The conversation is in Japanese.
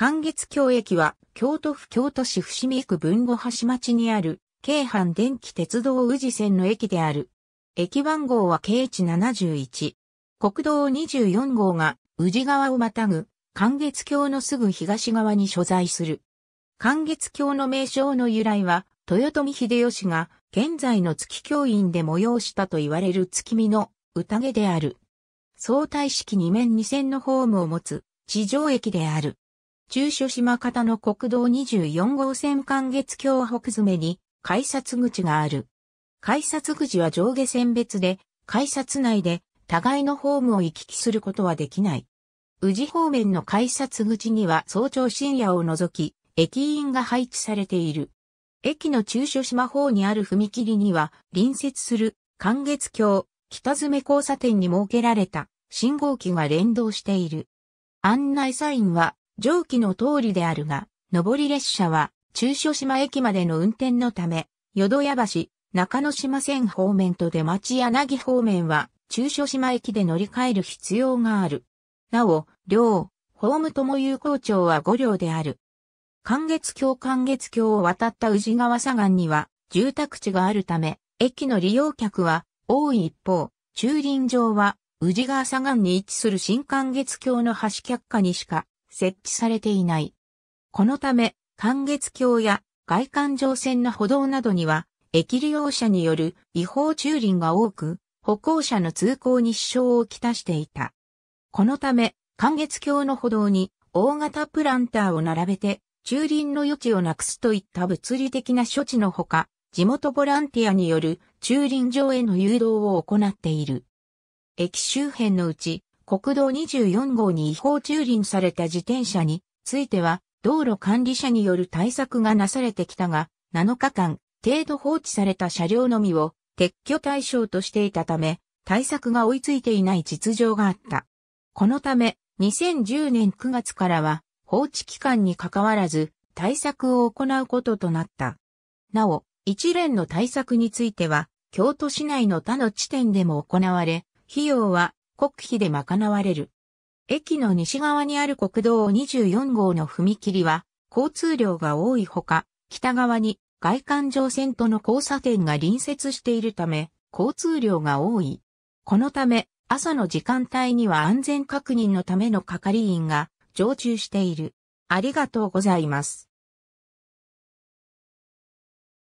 関月橋駅は、京都府京都市伏見区文後橋町にある、京阪電気鉄道宇治線の駅である。駅番号は KH71。国道24号が宇治川をまたぐ、関月橋のすぐ東側に所在する。関月橋の名称の由来は、豊臣秀吉が現在の月教院で催したと言われる月見の宴である。相対式2面2線のホームを持つ地上駅である。中所島方の国道24号線関月橋北詰に改札口がある。改札口は上下線別で、改札内で互いのホームを行き来することはできない。宇治方面の改札口には早朝深夜を除き、駅員が配置されている。駅の中所島方にある踏切には、隣接する関月橋、北詰交差点に設けられた信号機が連動している。案内サインは上記の通りであるが、上り列車は中所島駅までの運転のため、淀屋橋、中野島線方面と出町柳方面は中所島駅で乗り換える必要がある。なお、両、ホームとも有効町は5両である。関月橋関月橋を渡った宇治川左岸には住宅地があるため、駅の利用客は多い一方、駐輪場は宇治川左岸に位置する新関月橋の橋脚下にしか設置されていない。このため、関月橋や外環状線の歩道などには、駅利用者による違法駐輪が多く、歩行者の通行に支障をきたしていた。このため、関月橋の歩道に大型プランターを並べて、駐輪の余地をなくすといった物理的な処置のほか、地元ボランティアによる駐輪場への誘導を行っている。駅周辺のうち、国道24号に違法駐輪された自転車については、道路管理者による対策がなされてきたが、7日間、程度放置された車両のみを撤去対象としていたため、対策が追いついていない実情があった。このため、2010年9月からは、放置期間に関わらず、対策を行うこととなった。なお、一連の対策については、京都市内の他の地点でも行われ、費用は国費で賄われる。駅の西側にある国道24号の踏切は、交通量が多いほか、北側に外環状線との交差点が隣接しているため、交通量が多い。このため、朝の時間帯には安全確認のための係員が常駐している。ありがとうございます。